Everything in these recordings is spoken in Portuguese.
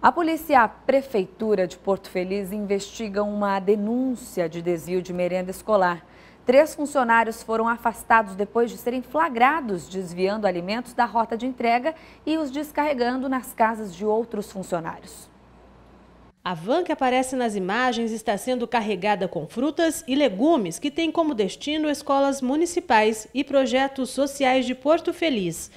A polícia e a prefeitura de Porto Feliz investigam uma denúncia de desvio de merenda escolar. Três funcionários foram afastados depois de serem flagrados desviando alimentos da rota de entrega e os descarregando nas casas de outros funcionários. A van que aparece nas imagens está sendo carregada com frutas e legumes que tem como destino escolas municipais e projetos sociais de Porto Feliz.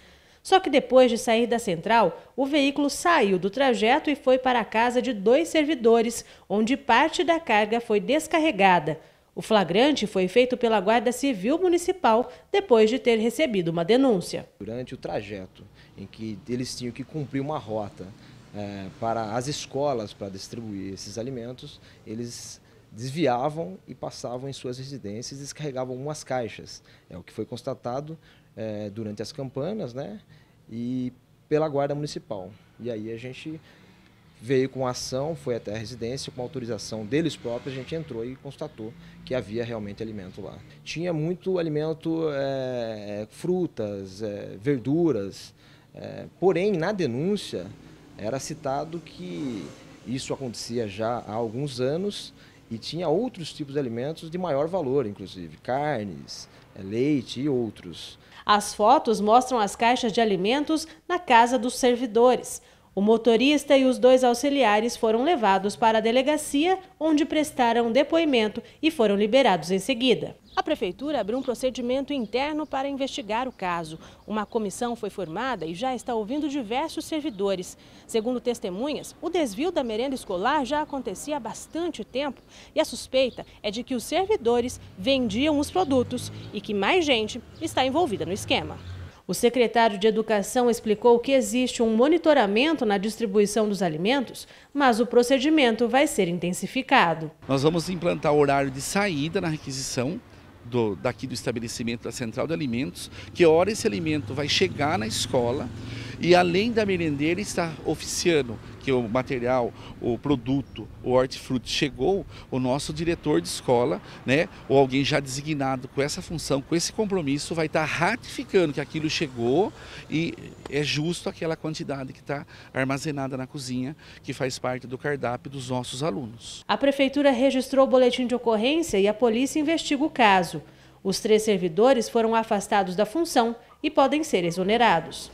Só que depois de sair da central, o veículo saiu do trajeto e foi para a casa de dois servidores, onde parte da carga foi descarregada. O flagrante foi feito pela Guarda Civil Municipal depois de ter recebido uma denúncia. Durante o trajeto em que eles tinham que cumprir uma rota é, para as escolas para distribuir esses alimentos, eles desviavam e passavam em suas residências e descarregavam umas caixas. É o que foi constatado é, durante as campanhas, né? e pela Guarda Municipal. E aí a gente veio com ação, foi até a residência, com autorização deles próprios, a gente entrou e constatou que havia realmente alimento lá. Tinha muito alimento, é, frutas, é, verduras, é, porém, na denúncia, era citado que isso acontecia já há alguns anos e tinha outros tipos de alimentos de maior valor, inclusive carnes, eh, leite e outros. As fotos mostram as caixas de alimentos na casa dos servidores. O motorista e os dois auxiliares foram levados para a delegacia, onde prestaram depoimento e foram liberados em seguida. A prefeitura abriu um procedimento interno para investigar o caso. Uma comissão foi formada e já está ouvindo diversos servidores. Segundo testemunhas, o desvio da merenda escolar já acontecia há bastante tempo e a suspeita é de que os servidores vendiam os produtos e que mais gente está envolvida no esquema. O secretário de Educação explicou que existe um monitoramento na distribuição dos alimentos, mas o procedimento vai ser intensificado. Nós vamos implantar o horário de saída na requisição do, daqui do estabelecimento da central de alimentos, que hora esse alimento vai chegar na escola e além da merendeira está oficiando que o material, o produto, o hortifruti chegou, o nosso diretor de escola, né, ou alguém já designado com essa função, com esse compromisso, vai estar tá ratificando que aquilo chegou e é justo aquela quantidade que está armazenada na cozinha, que faz parte do cardápio dos nossos alunos. A prefeitura registrou o boletim de ocorrência e a polícia investiga o caso. Os três servidores foram afastados da função e podem ser exonerados.